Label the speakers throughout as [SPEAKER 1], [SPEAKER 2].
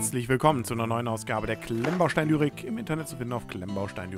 [SPEAKER 1] Herzlich willkommen zu einer neuen Ausgabe der klemmbaustein Im Internet zu finden auf klemmbaustein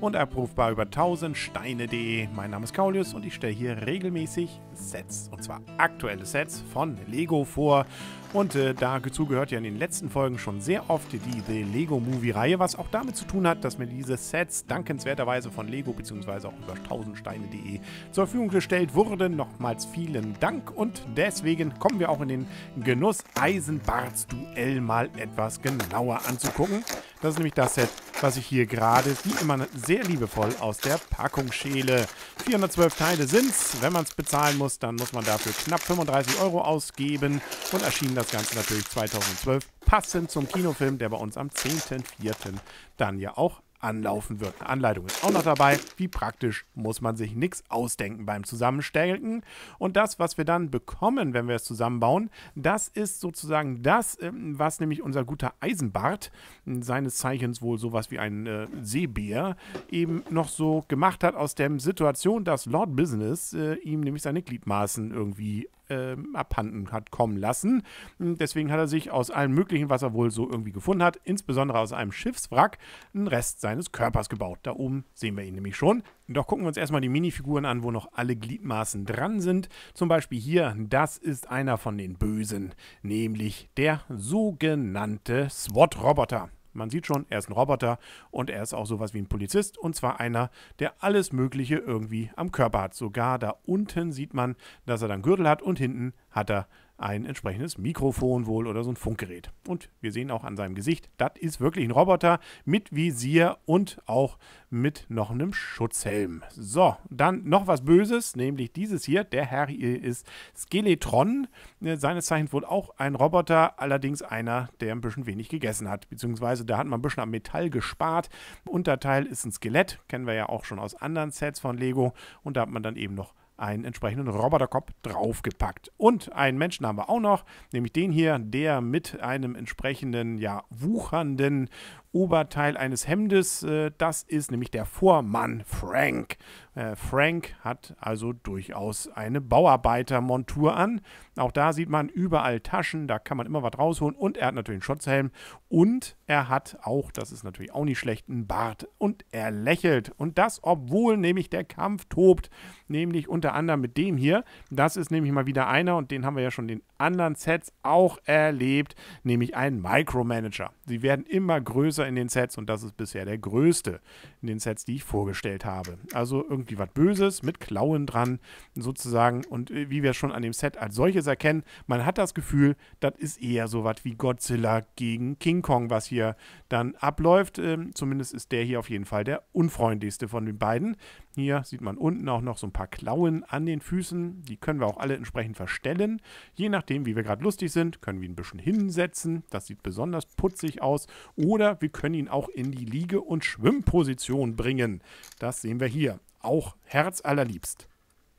[SPEAKER 1] und abrufbar über 1000steine.de. Mein Name ist Kaulius und ich stelle hier regelmäßig Sets, und zwar aktuelle Sets von Lego vor. Und äh, dazu gehört ja in den letzten Folgen schon sehr oft die The Lego Movie Reihe, was auch damit zu tun hat, dass mir diese Sets dankenswerterweise von Lego bzw. auch über 1000steine.de zur Verfügung gestellt wurden. Nochmals vielen Dank und deswegen kommen wir auch in den Genuss, Eisenbarts Duell mal etwas genauer anzugucken. Das ist nämlich das Set, was ich hier gerade, wie immer, sehr liebevoll aus der Packung schäle. 412 Teile sind's. Wenn man es bezahlen muss, dann muss man dafür knapp 35 Euro ausgeben und erschien das Ganze natürlich 2012, passend zum Kinofilm, der bei uns am 10.04. dann ja auch anlaufen wird. Eine Anleitung ist auch noch dabei. Wie praktisch muss man sich nichts ausdenken beim Zusammenstellen. Und das, was wir dann bekommen, wenn wir es zusammenbauen, das ist sozusagen das, ähm, was nämlich unser guter Eisenbart, äh, seines Zeichens wohl sowas wie ein äh, Seebär, eben noch so gemacht hat aus der Situation, dass Lord Business äh, ihm nämlich seine Gliedmaßen irgendwie äh, abhanden hat kommen lassen. Hm, deswegen hat er sich aus allem Möglichen, was er wohl so irgendwie gefunden hat, insbesondere aus einem Schiffswrack, einen Rest seines Körpers gebaut. Da oben sehen wir ihn nämlich schon. Doch gucken wir uns erstmal die Minifiguren an, wo noch alle Gliedmaßen dran sind. Zum Beispiel hier, das ist einer von den Bösen, nämlich der sogenannte SWAT-Roboter. Man sieht schon, er ist ein Roboter und er ist auch sowas wie ein Polizist und zwar einer, der alles Mögliche irgendwie am Körper hat. Sogar da unten sieht man, dass er dann Gürtel hat und hinten hat er ein entsprechendes Mikrofon wohl oder so ein Funkgerät. Und wir sehen auch an seinem Gesicht, das ist wirklich ein Roboter mit Visier und auch mit noch einem Schutzhelm. So, dann noch was Böses, nämlich dieses hier. Der Herr hier ist Skeletron, äh, seines Zeichens wohl auch ein Roboter, allerdings einer, der ein bisschen wenig gegessen hat, beziehungsweise da hat man ein bisschen am Metall gespart. Unterteil ist ein Skelett, kennen wir ja auch schon aus anderen Sets von Lego und da hat man dann eben noch einen entsprechenden Roboterkopf draufgepackt. Und einen Menschen haben wir auch noch, nämlich den hier, der mit einem entsprechenden, ja, wuchernden Oberteil eines Hemdes. Äh, das ist nämlich der Vormann Frank. Äh, Frank hat also durchaus eine Bauarbeitermontur an. Auch da sieht man überall Taschen, da kann man immer was rausholen. Und er hat natürlich einen Schutzhelm und er hat auch, das ist natürlich auch nicht schlecht, einen Bart. Und er lächelt. Und das, obwohl nämlich der Kampf tobt, nämlich unter anderem mit dem hier. Das ist nämlich mal wieder einer und den haben wir ja schon in anderen Sets auch erlebt, nämlich ein Micromanager. Sie werden immer größer größer in den Sets und das ist bisher der größte in den Sets, die ich vorgestellt habe. Also irgendwie was Böses mit Klauen dran sozusagen und äh, wie wir schon an dem Set als solches erkennen, man hat das Gefühl, das ist eher so was wie Godzilla gegen King Kong, was hier dann abläuft. Ähm, zumindest ist der hier auf jeden Fall der unfreundlichste von den beiden. Hier sieht man unten auch noch so ein paar Klauen an den Füßen. Die können wir auch alle entsprechend verstellen. Je nachdem, wie wir gerade lustig sind, können wir ihn ein bisschen hinsetzen. Das sieht besonders putzig aus. Oder wir können ihn auch in die Liege- und Schwimmposition bringen. Das sehen wir hier. Auch herzallerliebst.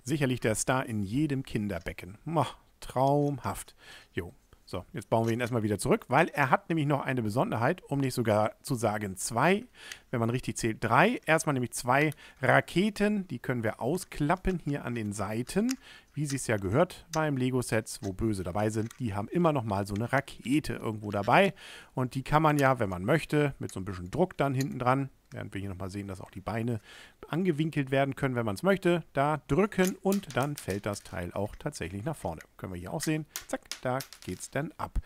[SPEAKER 1] Sicherlich der Star in jedem Kinderbecken. Mach, traumhaft. Jo, so, jetzt bauen wir ihn erstmal wieder zurück, weil er hat nämlich noch eine Besonderheit, um nicht sogar zu sagen zwei, wenn man richtig zählt, drei. Erstmal nämlich zwei Raketen, die können wir ausklappen hier an den Seiten. Wie sie es ja gehört beim Lego-Sets, wo Böse dabei sind, die haben immer noch mal so eine Rakete irgendwo dabei. Und die kann man ja, wenn man möchte, mit so ein bisschen Druck dann hinten dran, Während wir hier nochmal sehen, dass auch die Beine angewinkelt werden können, wenn man es möchte. Da drücken und dann fällt das Teil auch tatsächlich nach vorne. Können wir hier auch sehen. Zack, da geht es dann ab.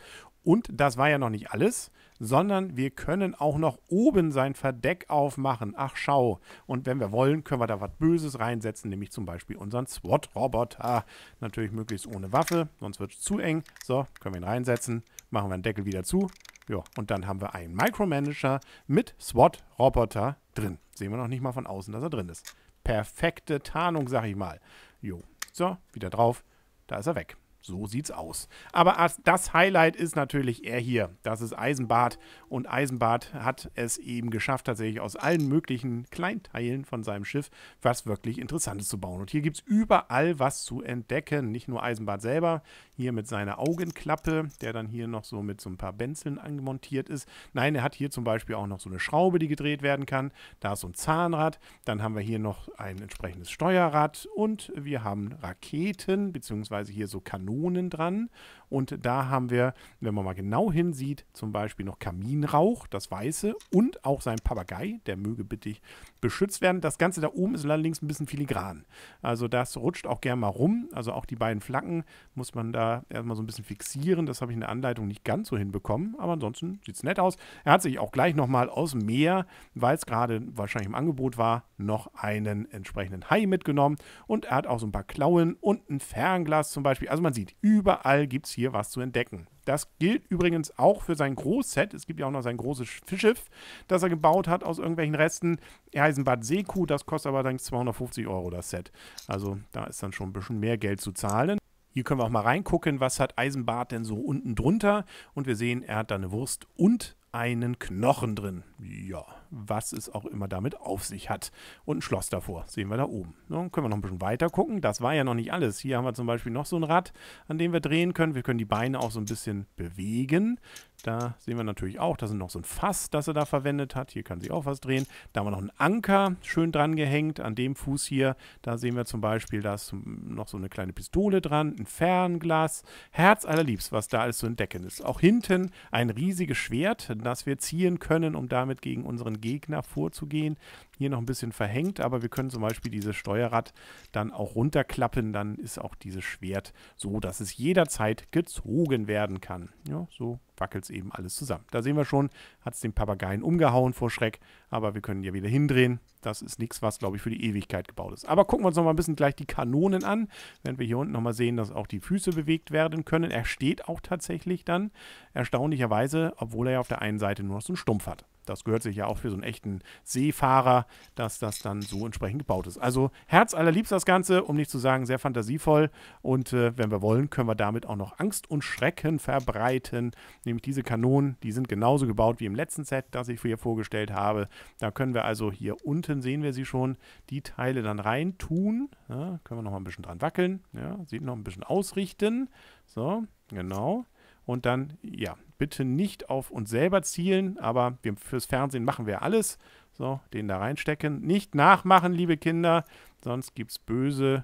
[SPEAKER 1] Und das war ja noch nicht alles, sondern wir können auch noch oben sein Verdeck aufmachen. Ach, schau. Und wenn wir wollen, können wir da was Böses reinsetzen, nämlich zum Beispiel unseren SWAT-Roboter. Natürlich möglichst ohne Waffe, sonst wird es zu eng. So, können wir ihn reinsetzen, machen wir den Deckel wieder zu, ja, und dann haben wir einen Micromanager mit SWAT-Roboter drin. Sehen wir noch nicht mal von außen, dass er drin ist. Perfekte Tarnung, sag ich mal. Jo, so, wieder drauf. Da ist er weg. So sieht's aus. Aber das Highlight ist natürlich er hier. Das ist Eisenbart. Und Eisenbart hat es eben geschafft, tatsächlich aus allen möglichen Kleinteilen von seinem Schiff was wirklich Interessantes zu bauen. Und hier gibt es überall was zu entdecken. Nicht nur Eisenbart selber, hier mit seiner Augenklappe, der dann hier noch so mit so ein paar Benzeln angemontiert ist. Nein, er hat hier zum Beispiel auch noch so eine Schraube, die gedreht werden kann. Da ist so ein Zahnrad. Dann haben wir hier noch ein entsprechendes Steuerrad. Und wir haben Raketen, beziehungsweise hier so Kanonen. Kanonen dran. Und da haben wir, wenn man mal genau hinsieht, zum Beispiel noch Kaminrauch, das Weiße, und auch sein Papagei, der möge bitte beschützt werden. Das Ganze da oben ist allerdings ein bisschen filigran. Also das rutscht auch gern mal rum. Also auch die beiden Flaggen muss man da erstmal so ein bisschen fixieren. Das habe ich in der Anleitung nicht ganz so hinbekommen, aber ansonsten sieht es nett aus. Er hat sich auch gleich nochmal aus dem Meer, weil es gerade wahrscheinlich im Angebot war, noch einen entsprechenden Hai mitgenommen. Und er hat auch so ein paar Klauen und ein Fernglas zum Beispiel. Also man sieht, sieht. Überall gibt es hier was zu entdecken. Das gilt übrigens auch für sein Großset. Es gibt ja auch noch sein großes Fischschiff, das er gebaut hat aus irgendwelchen Resten. Er heißt Bad Seku, das kostet aber dann 250 Euro das Set. Also da ist dann schon ein bisschen mehr Geld zu zahlen. Hier können wir auch mal reingucken, was hat Eisenbart denn so unten drunter. Und wir sehen, er hat da eine Wurst und einen Knochen drin. Ja, was es auch immer damit auf sich hat. Und ein Schloss davor, sehen wir da oben. So, ne, können wir noch ein bisschen weiter gucken. Das war ja noch nicht alles. Hier haben wir zum Beispiel noch so ein Rad, an dem wir drehen können. Wir können die Beine auch so ein bisschen bewegen. Da sehen wir natürlich auch, da sind noch so ein Fass, das er da verwendet hat. Hier kann sie auch was drehen. Da haben wir noch einen Anker schön dran gehängt an dem Fuß hier. Da sehen wir zum Beispiel, da ist noch so eine kleine Pistole dran, ein Fernglas. Herz allerliebst, was da alles zu entdecken ist. Auch hinten ein riesiges Schwert, das wir ziehen können, um damit gegen unseren Gegner vorzugehen. Hier noch ein bisschen verhängt, aber wir können zum Beispiel dieses Steuerrad dann auch runterklappen. Dann ist auch dieses Schwert so, dass es jederzeit gezogen werden kann. Ja, so wackelt es eben alles zusammen. Da sehen wir schon, hat es den Papageien umgehauen vor Schreck, aber wir können ja wieder hindrehen. Das ist nichts, was, glaube ich, für die Ewigkeit gebaut ist. Aber gucken wir uns noch mal ein bisschen gleich die Kanonen an, während wir hier unten noch mal sehen, dass auch die Füße bewegt werden können. Er steht auch tatsächlich dann, erstaunlicherweise, obwohl er ja auf der einen Seite nur noch so einen Stumpf hat. Das gehört sich ja auch für so einen echten Seefahrer, dass das dann so entsprechend gebaut ist. Also Herz allerliebst das Ganze, um nicht zu sagen, sehr fantasievoll. Und äh, wenn wir wollen, können wir damit auch noch Angst und Schrecken verbreiten. Nämlich diese Kanonen, die sind genauso gebaut wie im letzten Set, das ich hier vorgestellt habe. Da können wir also hier unten, sehen wir sie schon, die Teile dann rein tun. Ja, können wir noch mal ein bisschen dran wackeln. Ja, sieht noch ein bisschen ausrichten. So, genau und dann, ja, bitte nicht auf uns selber zielen, aber wir, fürs Fernsehen machen wir alles. So, den da reinstecken. Nicht nachmachen, liebe Kinder, sonst gibt es böse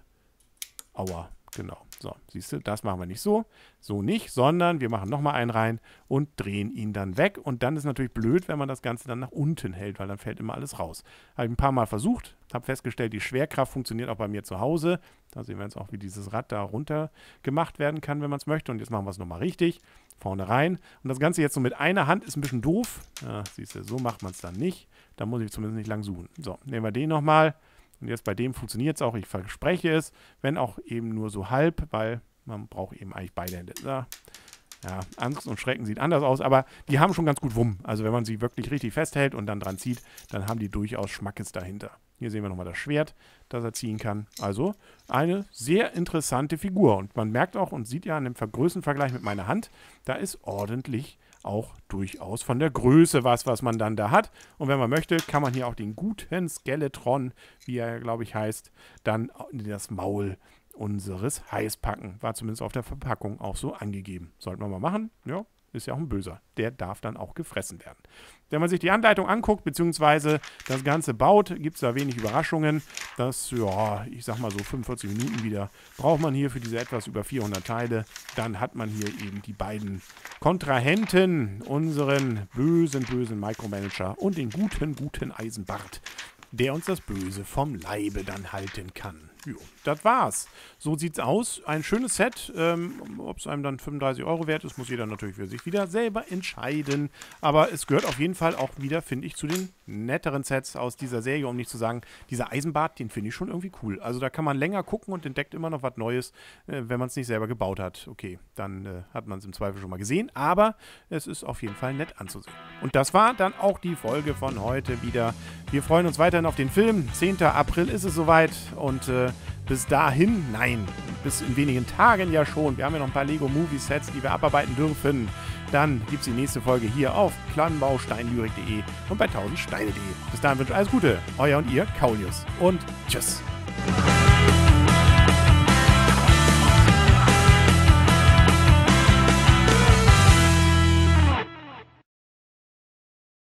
[SPEAKER 1] Aua. Genau. So, siehst du, das machen wir nicht so, so nicht, sondern wir machen nochmal einen rein und drehen ihn dann weg. Und dann ist natürlich blöd, wenn man das Ganze dann nach unten hält, weil dann fällt immer alles raus. Habe ich ein paar Mal versucht, habe festgestellt, die Schwerkraft funktioniert auch bei mir zu Hause. Da sehen wir jetzt auch, wie dieses Rad da runter gemacht werden kann, wenn man es möchte. Und jetzt machen wir es nochmal richtig, vorne rein. Und das Ganze jetzt so mit einer Hand ist ein bisschen doof. Ja, siehst du, so macht man es dann nicht. Da muss ich zumindest nicht lang suchen. So, nehmen wir den nochmal. mal und jetzt bei dem funktioniert es auch. Ich verspreche es, wenn auch eben nur so halb, weil man braucht eben eigentlich beide Hände. Da ja, Angst und Schrecken sieht anders aus, aber die haben schon ganz gut Wumm. Also wenn man sie wirklich richtig festhält und dann dran zieht, dann haben die durchaus Schmackes dahinter. Hier sehen wir nochmal das Schwert, das er ziehen kann. Also eine sehr interessante Figur. Und man merkt auch und sieht ja an dem Vergrößenvergleich mit meiner Hand, da ist ordentlich auch durchaus von der Größe was, was man dann da hat. Und wenn man möchte, kann man hier auch den guten Skeletron, wie er, glaube ich, heißt, dann in das Maul unseres Heißpacken. War zumindest auf der Verpackung auch so angegeben. Sollten wir mal machen. Ja, ist ja auch ein Böser. Der darf dann auch gefressen werden. Wenn man sich die Anleitung anguckt, beziehungsweise das Ganze baut, gibt es da wenig Überraschungen. Das, ja, ich sag mal so 45 Minuten wieder braucht man hier für diese etwas über 400 Teile. Dann hat man hier eben die beiden Kontrahenten, unseren bösen, bösen Micromanager und den guten, guten Eisenbart, der uns das Böse vom Leibe dann halten kann. Jo, das war's. So sieht's aus. Ein schönes Set. Ähm, Ob es einem dann 35 Euro wert ist, muss jeder natürlich für sich wieder selber entscheiden. Aber es gehört auf jeden Fall auch wieder, finde ich, zu den netteren Sets aus dieser Serie, um nicht zu sagen, dieser Eisenbart, den finde ich schon irgendwie cool. Also da kann man länger gucken und entdeckt immer noch was Neues, äh, wenn man es nicht selber gebaut hat. Okay, dann äh, hat man es im Zweifel schon mal gesehen, aber es ist auf jeden Fall nett anzusehen. Und das war dann auch die Folge von heute wieder. Wir freuen uns weiterhin auf den Film. 10. April ist es soweit und äh, bis dahin? Nein, bis in wenigen Tagen ja schon. Wir haben ja noch ein paar Lego Movie Sets, die wir abarbeiten dürfen. Dann gibt es die nächste Folge hier auf kleinbausteinlyrik.de und bei 1000steine.de. Bis dahin wünsche ich alles Gute. Euer und ihr, Kaulius. Und tschüss.